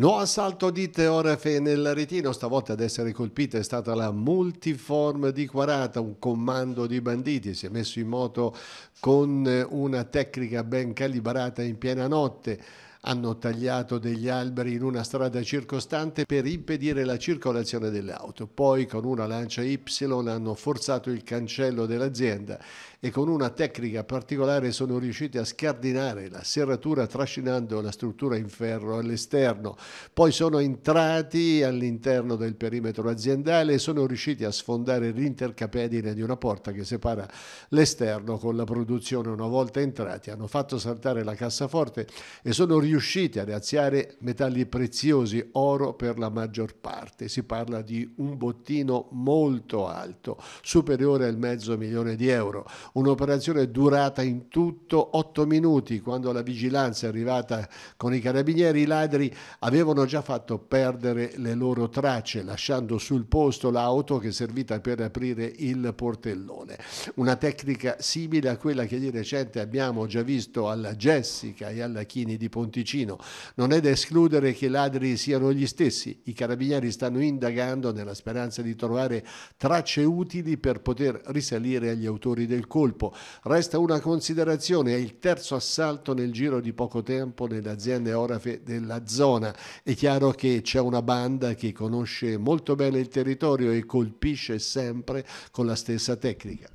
Nuovo assalto di Teorefe nel Ritino, stavolta ad essere colpita è stata la Multiform di 40, un comando di banditi, si è messo in moto con una tecnica ben calibrata in piena notte hanno tagliato degli alberi in una strada circostante per impedire la circolazione delle auto. Poi con una lancia Y hanno forzato il cancello dell'azienda e con una tecnica particolare sono riusciti a scardinare la serratura trascinando la struttura in ferro all'esterno. Poi sono entrati all'interno del perimetro aziendale e sono riusciti a sfondare l'intercapedine di una porta che separa l'esterno con la produzione. Una volta entrati hanno fatto saltare la cassaforte e sono riusciti riuscite a razziare metalli preziosi, oro per la maggior parte. Si parla di un bottino molto alto, superiore al mezzo milione di euro. Un'operazione durata in tutto otto minuti, quando la vigilanza è arrivata con i carabinieri, i ladri avevano già fatto perdere le loro tracce, lasciando sul posto l'auto che è servita per aprire il portellone. Una tecnica simile a quella che di recente abbiamo già visto alla Jessica e alla Chini di Ponticelli Ticino. Non è da escludere che i ladri siano gli stessi. I carabinieri stanno indagando nella speranza di trovare tracce utili per poter risalire agli autori del colpo. Resta una considerazione, è il terzo assalto nel giro di poco tempo nelle aziende orafe della zona. È chiaro che c'è una banda che conosce molto bene il territorio e colpisce sempre con la stessa tecnica.